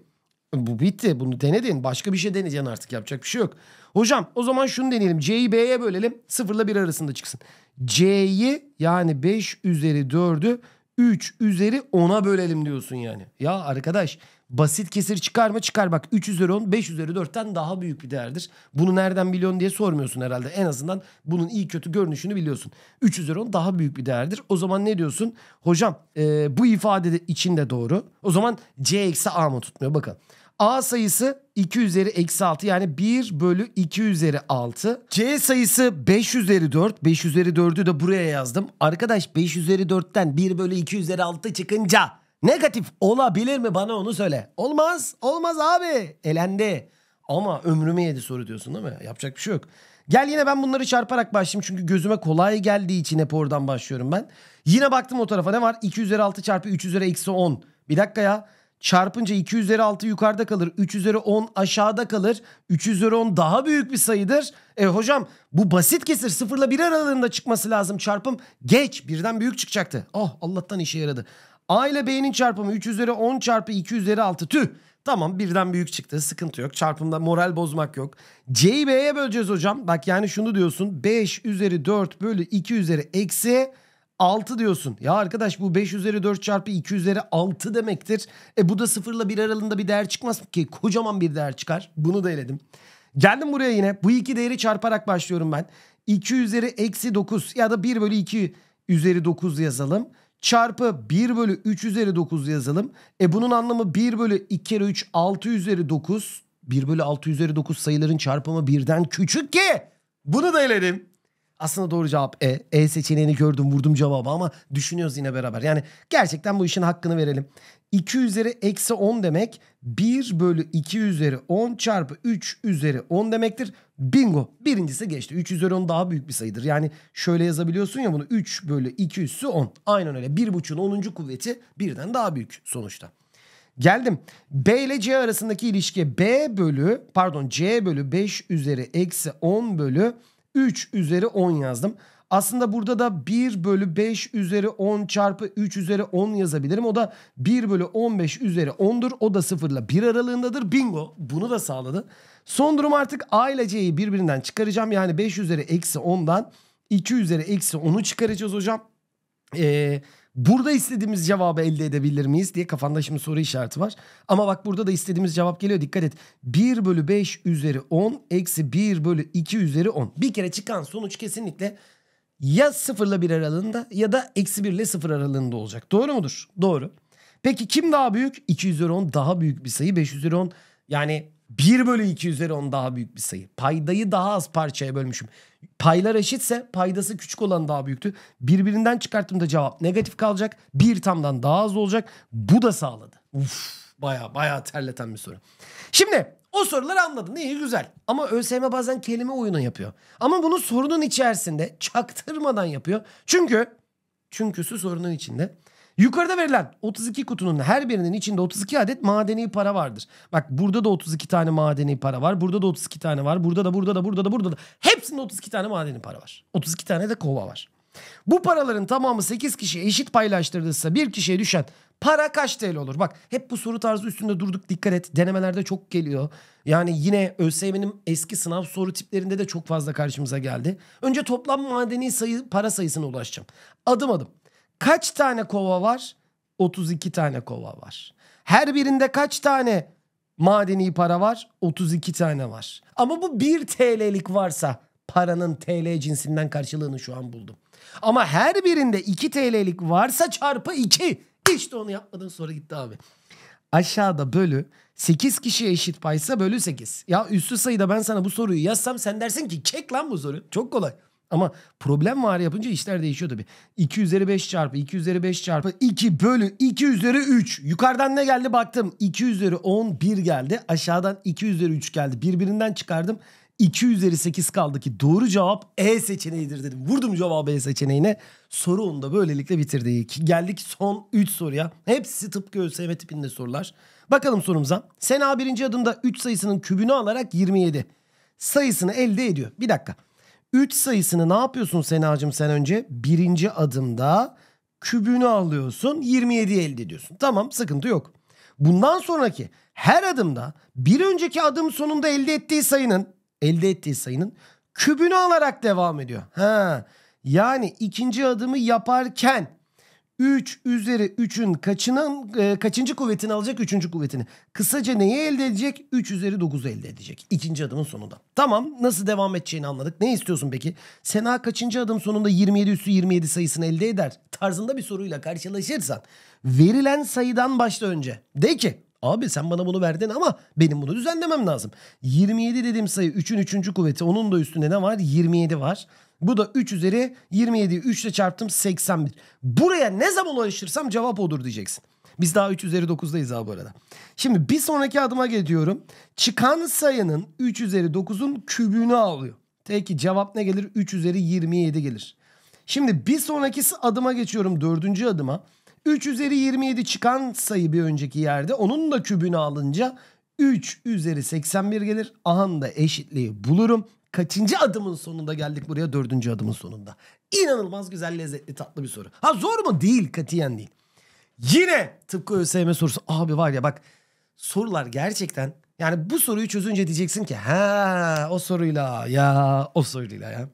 bu bitti. Bunu denedin. Başka bir şey deneyeceksin artık. Yapacak bir şey yok. Hocam o zaman şunu deneyelim. C'yi B'ye bölelim. 0 ile 1 arasında çıksın. C'yi yani 5 üzeri 4'ü 3 üzeri 10'a bölelim diyorsun yani. Ya arkadaş basit kesir çıkar mı? Çıkar bak 3 üzeri 10 5 üzeri 4'ten daha büyük bir değerdir. Bunu nereden biliyorsun diye sormuyorsun herhalde. En azından bunun iyi kötü görünüşünü biliyorsun. 3 üzeri 10 daha büyük bir değerdir. O zaman ne diyorsun? Hocam e, bu ifade de içinde doğru. O zaman C eksi A mı tutmuyor? Bakalım. A sayısı 2 üzeri eksi 6 yani 1 bölü 2 üzeri 6. C sayısı 5 üzeri 4. 5 üzeri 4'ü de buraya yazdım. Arkadaş 5 üzeri 4'ten 1 bölü 2 üzeri 6 çıkınca negatif olabilir mi bana onu söyle. Olmaz. Olmaz abi. Elendi. Ama ömrümü yedi soru diyorsun değil mi? Yapacak bir şey yok. Gel yine ben bunları çarparak başlayayım. Çünkü gözüme kolay geldiği için hep oradan başlıyorum ben. Yine baktım o tarafa ne var? 2 üzeri 6 çarpı 3 üzeri eksi 10. Bir dakika ya çarpınca 2 üzeri 6 yukarıda kalır. 3 üzeri 10 aşağıda kalır. 3 üzeri 10 daha büyük bir sayıdır. E hocam bu basit kesir 0 ile 1 aralığında çıkması lazım çarpım. Geç birden büyük çıkacaktı. Oh Allah'tan işe yaradı. A ile B'nin çarpımı 3 üzeri 10 çarpı 2 üzeri 6 tüh. Tamam birden büyük çıktı sıkıntı yok çarpımda moral bozmak yok. C'yi B'ye böleceğiz hocam. Bak yani şunu diyorsun 5 üzeri 4 bölü 2 üzeri eksi 6 diyorsun. Ya arkadaş bu 5 üzeri 4 çarpı 2 üzeri 6 demektir. E bu da 0 ile 1 aralığında bir değer çıkmaz ki. Kocaman bir değer çıkar. Bunu da eledim. Geldim buraya yine. Bu iki değeri çarparak başlıyorum ben. 2 üzeri eksi 9 ya da 1 bölü 2 üzeri 9 yazalım. Çarpı 1 bölü 3 üzeri 9 yazalım. E bunun anlamı 1 bölü 2 kere 3 6 üzeri 9. 1 bölü 6 üzeri 9 sayıların çarpımı birden küçük ki. Bunu da eledim. Aslında doğru cevap E. E seçeneğini gördüm vurdum cevabı ama düşünüyoruz yine beraber. Yani gerçekten bu işin hakkını verelim. 2 üzeri eksi 10 demek 1 bölü 2 üzeri 10 çarpı 3 üzeri 10 demektir. Bingo. Birincisi geçti. 3 üzeri 10 daha büyük bir sayıdır. Yani şöyle yazabiliyorsun ya bunu 3 bölü 2 üssü 10. Aynen öyle. 1,5'un 10. kuvveti birden daha büyük sonuçta. Geldim. B ile C arasındaki ilişki B bölü pardon C bölü 5 üzeri eksi 10 bölü 3 üzeri 10 yazdım. Aslında burada da 1 bölü 5 üzeri 10 çarpı 3 üzeri 10 yazabilirim. O da 1 bölü 15 üzeri 10'dur. O da 0 ile 1 aralığındadır. Bingo. Bunu da sağladı. Son durum artık A ile C'yi birbirinden çıkaracağım. Yani 5 üzeri eksi 10'dan 2 üzeri eksi 10'u çıkaracağız hocam. Ee, burada istediğimiz cevabı elde edebilir miyiz diye kafanda şimdi soru işareti var. Ama bak burada da istediğimiz cevap geliyor dikkat et. 1 bölü 5 üzeri 10 eksi 1 bölü 2 üzeri 10. Bir kere çıkan sonuç kesinlikle ya 0 ile 1 aralığında ya da eksi 1 ile 0 aralığında olacak. Doğru mudur? Doğru. Peki kim daha büyük? 2 üzeri 10 daha büyük bir sayı. 5 üzeri 10 yani 1 bölü 2 üzeri 10 daha büyük bir sayı. Paydayı daha az parçaya bölmüşüm. Paylar eşitse paydası küçük olan daha büyüktü. Birbirinden çıkarttığımda cevap negatif kalacak. Bir tamdan daha az olacak. Bu da sağladı. Uf baya baya terleten bir soru. Şimdi o soruları anladın. İyi güzel. Ama ÖSYM bazen kelime oyunu yapıyor. Ama bunu sorunun içerisinde çaktırmadan yapıyor. Çünkü, çünküsü sorunun içinde. Yukarıda verilen 32 kutunun her birinin içinde 32 adet madeni para vardır. Bak burada da 32 tane madeni para var. Burada da 32 tane var. Burada da burada da burada da burada da. Hepsinde 32 tane madeni para var. 32 tane de kova var. Bu paraların tamamı 8 kişiye eşit paylaştırılırsa bir kişiye düşen para kaç TL olur? Bak hep bu soru tarzı üstünde durduk dikkat et. Denemelerde çok geliyor. Yani yine ÖSYM'nin eski sınav soru tiplerinde de çok fazla karşımıza geldi. Önce toplam madeni sayı para sayısına ulaşacağım. Adım adım. Kaç tane kova var? 32 tane kova var. Her birinde kaç tane madeni para var? 32 tane var. Ama bu 1 TL'lik varsa paranın TL cinsinden karşılığını şu an buldum. Ama her birinde 2 TL'lik varsa çarpı 2. İşte onu yapmadan sonra gitti abi. Aşağıda bölü 8 kişi eşit paysa bölü 8. Ya üstü sayıda ben sana bu soruyu yazsam sen dersin ki çek lan bu soru. Çok kolay. Ama problem var yapınca işler değişiyor tabii. 2 üzeri 5 çarpı 2 üzeri 5 çarpı 2 bölü 2 üzeri 3. Yukarıdan ne geldi baktım. 2 üzeri 10 1 geldi. Aşağıdan 2 üzeri 3 geldi. Birbirinden çıkardım. 2 üzeri 8 kaldı ki doğru cevap E seçeneğidir dedim. Vurdum cevabı E seçeneğine. Soru onu da böylelikle bitirdik. Geldik son 3 soruya. Hepsi tıpkı ÖSYM tipinde sorular. Bakalım sorumuza. Sena birinci adımda 3 sayısının kübünü alarak 27 sayısını elde ediyor. Bir dakika. 3 sayısını ne yapıyorsun Sena'cığım sen önce? Birinci adımda kübünü alıyorsun 27 elde ediyorsun. Tamam sıkıntı yok. Bundan sonraki her adımda bir önceki adım sonunda elde ettiği sayının elde ettiği sayının kübünü alarak devam ediyor. Ha. Yani ikinci adımı yaparken 3 üzeri 3'ün kaçının e, kaçıncı kuvvetini alacak? 3. kuvvetini. Kısaca neyi elde edecek? 3 üzeri 9'u elde edecek. İkinci adımın sonunda. Tamam nasıl devam edeceğini anladık. Ne istiyorsun peki? Sena kaçıncı adım sonunda 27 üssü 27 sayısını elde eder? Tarzında bir soruyla karşılaşırsan verilen sayıdan başla önce. De ki Abi sen bana bunu verdin ama benim bunu düzenlemem lazım. 27 dediğim sayı 3'ün 3. kuvveti. Onun da üstünde ne var? 27 var. Bu da 3 üzeri 27'yi 3 ile çarptım 81. Buraya ne zaman ulaşırsam cevap odur diyeceksin. Biz daha 3 üzeri 9'dayız abi bu arada. Şimdi bir sonraki adıma geçiyorum. Çıkan sayının 3 üzeri 9'un kübünü alıyor. Peki cevap ne gelir? 3 üzeri 27 gelir. Şimdi bir sonraki adıma geçiyorum. Dördüncü adıma. 3 üzeri 27 çıkan sayı bir önceki yerde. Onun da kübünü alınca 3 üzeri 81 gelir. Aha da eşitliği bulurum kaçıncı adımın sonunda geldik buraya? Dördüncü adımın sonunda. İnanılmaz güzel lezzetli tatlı bir soru. Ha zor mu? Değil katiyen değil. Yine tıpkı ÖSYM sorusu. Abi var ya bak sorular gerçekten yani bu soruyu çözünce diyeceksin ki ha o soruyla ya o soruyla ya.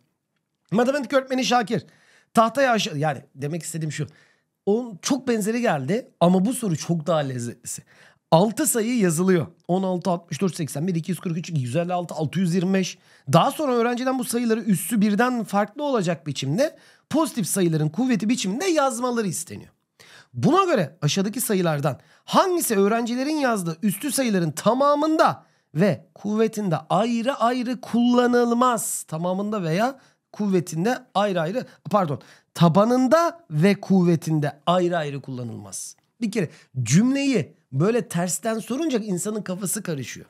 Matematik öğretmeni Şakir. Tahtaya aşağı yani demek istediğim şu. Onun çok benzeri geldi ama bu soru çok daha lezzetlisi. 6 sayı yazılıyor. 16, 64, 81, 243, 156, 625. Daha sonra öğrenciden bu sayıları üssü birden farklı olacak biçimde pozitif sayıların kuvveti biçiminde yazmaları isteniyor. Buna göre aşağıdaki sayılardan hangisi öğrencilerin yazdığı üstü sayıların tamamında ve kuvvetinde ayrı ayrı kullanılmaz. Tamamında veya kuvvetinde ayrı ayrı pardon tabanında ve kuvvetinde ayrı ayrı kullanılmaz. Bir kere cümleyi böyle tersten sorunca insanın kafası karışıyor.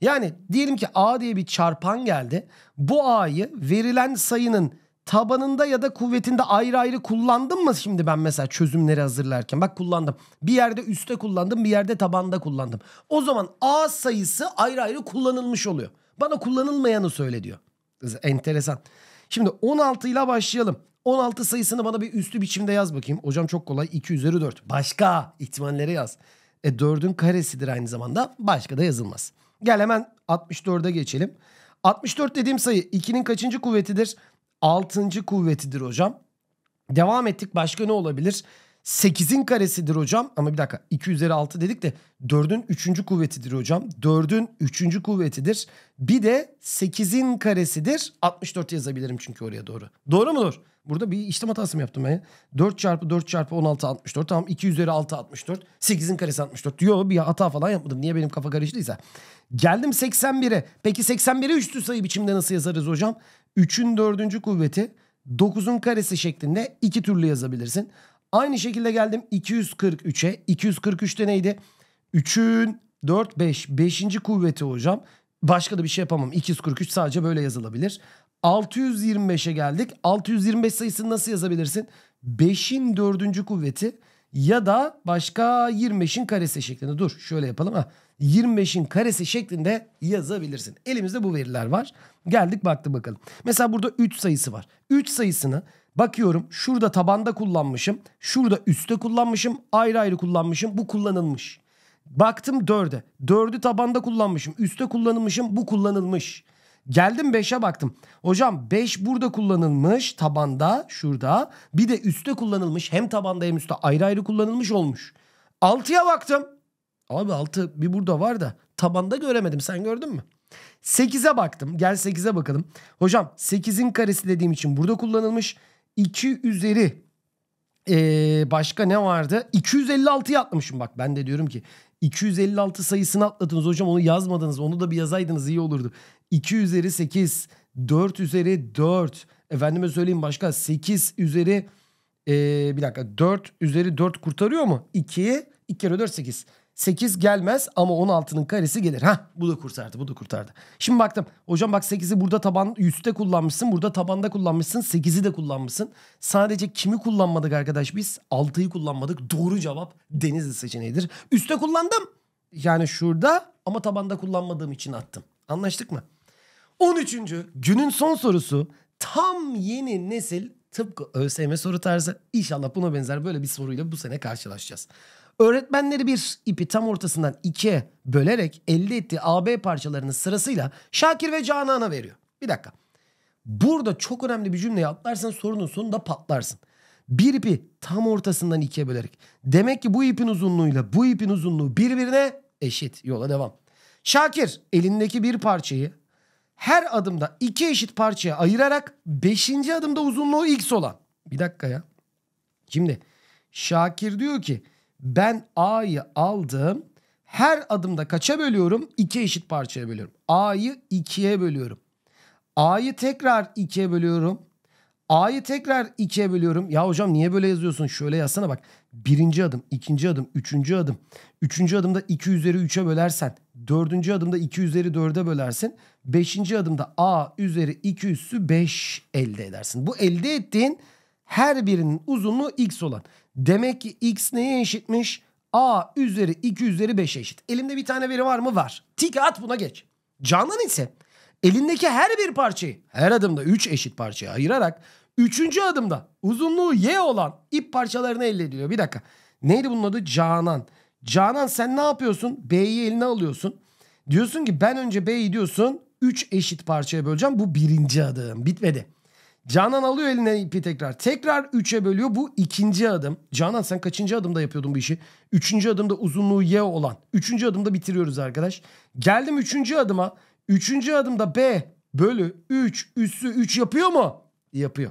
Yani diyelim ki A diye bir çarpan geldi. Bu A'yı verilen sayının tabanında ya da kuvvetinde ayrı ayrı kullandım mı şimdi ben mesela çözümleri hazırlarken? Bak kullandım. Bir yerde üste kullandım, bir yerde tabanda kullandım. O zaman A sayısı ayrı ayrı kullanılmış oluyor. Bana kullanılmayanı söyle diyor. Enteresan. Şimdi 16 ile başlayalım. 16 sayısını bana bir üstü biçimde yaz bakayım. Hocam çok kolay. 2 üzeri 4. Başka ihtimallere yaz. E 4'ün karesidir aynı zamanda. Başka da yazılmaz. Gel hemen 64'e geçelim. 64 dediğim sayı 2'nin kaçıncı kuvvetidir? 6. kuvvetidir hocam. Devam ettik başka ne olabilir? 8'in karesidir hocam. Ama bir dakika 2 üzeri 6 dedik de 4'ün 3. kuvvetidir hocam. 4'ün 3. kuvvetidir. Bir de 8'in karesidir. 64 yazabilirim çünkü oraya doğru. Doğru mudur? Burada bir işlem hatası mı yaptım ben? 4 çarpı 4 çarpı 16 64. Tamam 2 üzeri 6 64. 8'in karesi 64. Yok bir hata falan yapmadım. Niye benim kafa karıştıysa. Geldim 81'e. Peki 81'e üstü sayı biçimde nasıl yazarız hocam? 3'ün 4. kuvveti 9'un karesi şeklinde iki türlü yazabilirsin. Aynı şekilde geldim 243'e. 243'te neydi? 3'ün 4 5 5. kuvveti hocam. Başka da bir şey yapamam. 243 sadece böyle yazılabilir. 625'e geldik. 625 sayısını nasıl yazabilirsin? 5'in dördüncü kuvveti ya da başka 25'in karesi şeklinde. Dur şöyle yapalım. Ha, 25'in karesi şeklinde yazabilirsin. Elimizde bu veriler var. Geldik baktık bakalım. Mesela burada 3 sayısı var. 3 sayısını bakıyorum şurada tabanda kullanmışım. Şurada üstte kullanmışım. Ayrı ayrı kullanmışım. Bu kullanılmış. Baktım 4'e. 4'ü tabanda kullanmışım. Üste kullanılmışım. Bu kullanılmış. Geldim 5'e baktım. Hocam 5 burada kullanılmış tabanda şurada. Bir de üstte kullanılmış hem tabanda hem üstte ayrı ayrı kullanılmış olmuş. 6'ya baktım. Abi 6 bir burada var da tabanda göremedim sen gördün mü? 8'e baktım. Gel 8'e bakalım. Hocam 8'in karesi dediğim için burada kullanılmış. 2 üzeri ee, başka ne vardı? 256'yı atlamışım bak. Ben de diyorum ki 256 sayısını atladınız hocam onu yazmadınız. Onu da bir yazaydınız iyi olurdu. 2 üzeri 8, 4 üzeri 4. Efendime söyleyeyim başka 8 üzeri ee, bir dakika 4 üzeri 4 kurtarıyor mu? 2, 2 kere 4 8. 8 gelmez ama 16'nın karesi gelir. Ha bu da kurtardı bu da kurtardı. Şimdi baktım hocam bak 8'i burada taban üstte kullanmışsın burada tabanda kullanmışsın 8'i de kullanmışsın. Sadece kimi kullanmadık arkadaş biz? 6'yı kullanmadık doğru cevap Denizli seçeneğidir. Üste kullandım yani şurada ama tabanda kullanmadığım için attım. Anlaştık mı? 13. günün son sorusu tam yeni nesil tıpkı ÖSYM soru tarzı inşallah buna benzer böyle bir soruyla bu sene karşılaşacağız. Öğretmenleri bir ipi tam ortasından ikiye bölerek elde ettiği AB parçalarını sırasıyla Şakir ve Canan'a veriyor. Bir dakika. Burada çok önemli bir cümleyi atlarsan sorunun sonunda patlarsın. Bir ipi tam ortasından ikiye bölerek. Demek ki bu ipin uzunluğuyla bu ipin uzunluğu birbirine eşit. Yola devam. Şakir elindeki bir parçayı her adımda iki eşit parçaya ayırarak beşinci adımda uzunluğu x olan. Bir dakika ya. Şimdi Şakir diyor ki ben A'yı aldım. Her adımda kaça bölüyorum? İki eşit parçaya bölüyorum. A'yı ikiye bölüyorum. A'yı tekrar ikiye bölüyorum. A'yı tekrar ikiye bölüyorum. Ya hocam niye böyle yazıyorsun? Şöyle yazsana bak. Birinci adım, ikinci adım, üçüncü adım. Üçüncü adımda iki üzeri üç'e bölersen. Dördüncü adımda iki üzeri dörde bölersin. Beşinci adımda A üzeri 2 üssü 5 elde edersin. Bu elde ettiğin her birinin uzunluğu x olan. Demek ki x neye eşitmiş? A üzeri 2 üzeri 5'e eşit. Elimde bir tane veri var mı? Var. Tik at buna geç. Canan ise elindeki her bir parçayı her adımda 3 eşit parçaya ayırarak 3. adımda uzunluğu y olan ip parçalarını elde ediyor. Bir dakika. Neydi bunun adı? Canan. Canan sen ne yapıyorsun? B'yi eline alıyorsun. Diyorsun ki ben önce B'yi diyorsun 3 eşit parçaya böleceğim. Bu birinci adım. Bitmedi. Canan alıyor eline ipi tekrar. Tekrar 3'e bölüyor. Bu ikinci adım. Canan sen kaçıncı adımda yapıyordun bu işi? Üçüncü adımda uzunluğu Y olan. Üçüncü adımda bitiriyoruz arkadaş. Geldim üçüncü adıma. Üçüncü adımda B bölü 3 üssü 3 yapıyor mu? Yapıyor.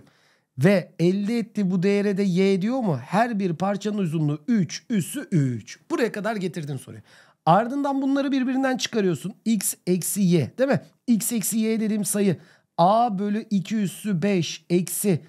Ve elde etti bu değere de Y diyor mu? Her bir parçanın uzunluğu 3 üssü 3. Buraya kadar getirdin soruyu. Ardından bunları birbirinden çıkarıyorsun. X eksi Y değil mi? x eksi y dediğim sayı a bölü 2 üssü 5 eksi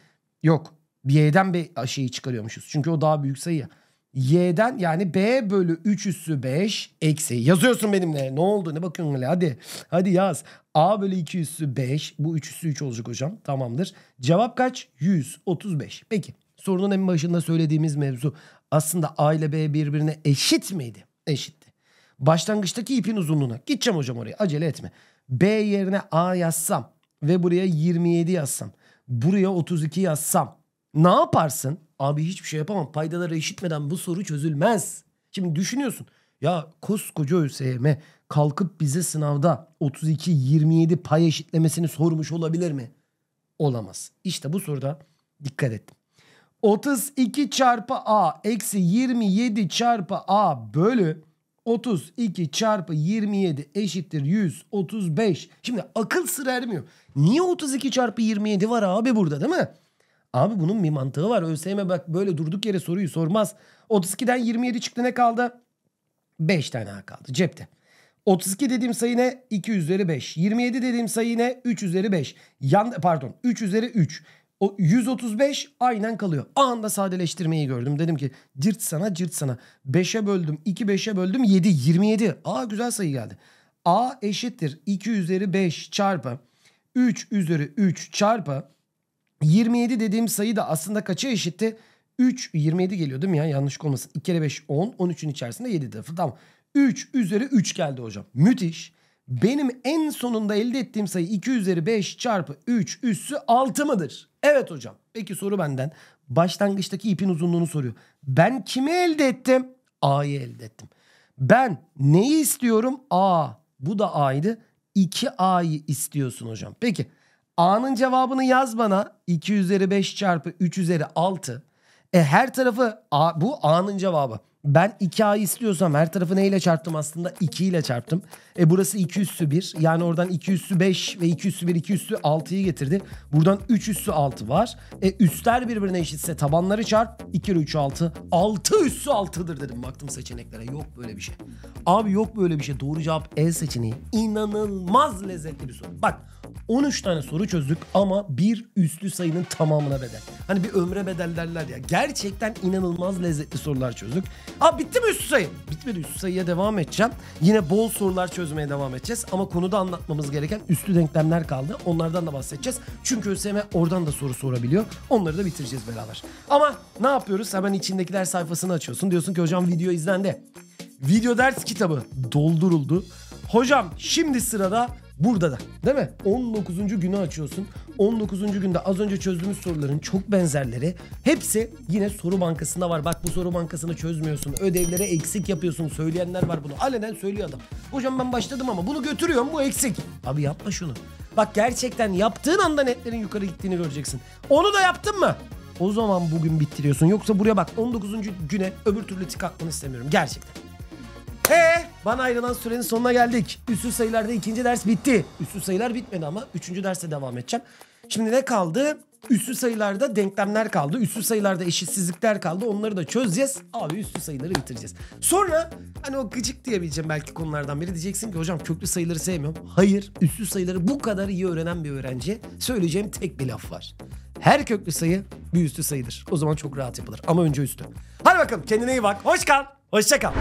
yok y'den bir şeyi çıkarıyormuşuz. Çünkü o daha büyük sayı y'den yani b bölü 3 üssü 5 eksi yazıyorsun benimle ne oldu ne bakıyorsun öyle hadi hadi yaz. a bölü 2 üssü 5 bu 3 üssü 3 olacak hocam tamamdır. Cevap kaç? 135 peki sorunun en başında söylediğimiz mevzu aslında a ile b birbirine eşit miydi? Eşitti. Başlangıçtaki ipin uzunluğuna. Gideceğim hocam oraya acele etme. B yerine A yazsam ve buraya 27 yazsam. Buraya 32 yazsam. Ne yaparsın? Abi hiçbir şey yapamam. Paydaları eşitmeden bu soru çözülmez. Şimdi düşünüyorsun. Ya koskoca ÖSYM kalkıp bize sınavda 32-27 pay eşitlemesini sormuş olabilir mi? Olamaz. İşte bu soruda dikkat ettim. 32 çarpı A eksi 27 çarpı A bölü 32 çarpı 27 eşittir 135. Şimdi akıl sır ermiyor. Niye 32 çarpı 27 var abi burada değil mi? Abi bunun bir mantığı var. ÖSYM bak böyle durduk yere soruyu sormaz. 32'den 27 çıktı ne kaldı? 5 tane kaldı cepte. 32 dediğim sayı ne? 2 üzeri 5. 27 dediğim sayı ne? 3 üzeri 5. Yan, pardon 3 üzeri 3. O 135 aynen kalıyor. Anında sadeleştirmeyi gördüm. Dedim ki cırt sana cırt sana. 5'e böldüm 2 5'e böldüm 7 27. Aa güzel sayı geldi. A eşittir 2 üzeri 5 çarpı 3 üzeri 3 çarpı 27 dediğim sayı da aslında kaça eşitti? 3 27 geliyor değil mi ya? Yanlış olmasın. 2 kere 5 10. 13'ün içerisinde 7 defa Tamam. 3 üzeri 3 geldi hocam. Müthiş benim en sonunda elde ettiğim sayı 2 üzeri 5 çarpı 3 üssü 6 mıdır? Evet hocam. Peki soru benden. Başlangıçtaki ipin uzunluğunu soruyor. Ben kimi elde ettim? A'yı elde ettim. Ben neyi istiyorum? A. Bu da A'ydı. 2A'yı istiyorsun hocam. Peki A'nın cevabını yaz bana. 2 üzeri 5 çarpı 3 üzeri 6. E her tarafı A, bu A'nın cevabı. Ben 2A istiyorsam her tarafı neyle çarptım aslında? 2 ile çarptım. E burası 2 üssü 1. Yani oradan 2 üssü 5 ve 2 üssü 1, 2 üssü 6'yı getirdi. Buradan 3 üssü 6 var. E üstler birbirine eşitse tabanları çarp. 2 ile 3 6. 6 üssü 6'dır dedim. Baktım seçeneklere. Yok böyle bir şey. Abi yok böyle bir şey. Doğru cevap E seçeneği. İnanılmaz lezzetli bir soru. Bak 13 tane soru çözdük ama bir üslü sayının tamamına bedel. Hani bir ömre bedel derler ya. Gerçekten inanılmaz lezzetli sorular çözdük. Aa bitti mi üst sayı? Bitmedi üst sayıya devam edeceğim. Yine bol sorular çözmeye devam edeceğiz. Ama konuda anlatmamız gereken üstlü denklemler kaldı. Onlardan da bahsedeceğiz. Çünkü ÖSYM oradan da soru sorabiliyor. Onları da bitireceğiz beraber. Ama ne yapıyoruz? Hemen içindekiler sayfasını açıyorsun. Diyorsun ki hocam video izlendi. Video ders kitabı dolduruldu. Hocam şimdi sırada Burada da değil mi? 19. günü açıyorsun. 19. günde az önce çözdüğümüz soruların çok benzerleri hepsi yine soru bankasında var. Bak bu soru bankasını çözmüyorsun. Ödevlere eksik yapıyorsun. Söyleyenler var bunu. Alenen söylüyor adam. Hocam ben başladım ama bunu götürüyorum bu eksik. Abi yapma şunu. Bak gerçekten yaptığın anda netlerin yukarı gittiğini göreceksin. Onu da yaptın mı? O zaman bugün bittiriyorsun. Yoksa buraya bak 19. güne öbür türlü tık atmanı istemiyorum. Gerçekten. Ee, bana ayrılan sürenin sonuna geldik. Üstü sayılarda ikinci ders bitti. Üstü sayılar bitmedi ama üçüncü derse devam edeceğim. Şimdi ne kaldı? Üstü sayılarda denklemler kaldı. Üstü sayılarda eşitsizlikler kaldı. Onları da çözeceğiz. Abi üstü sayıları bitireceğiz. Sonra hani o gıcık diyebileceğim belki konulardan biri. Diyeceksin ki hocam köklü sayıları sevmiyorum. Hayır. Üstü sayıları bu kadar iyi öğrenen bir öğrenciye söyleyeceğim tek bir laf var. Her köklü sayı bir üstü sayıdır. O zaman çok rahat yapılır. Ama önce üstü. Hadi bakalım kendine iyi bak. Hoş kal. Hoşça kal.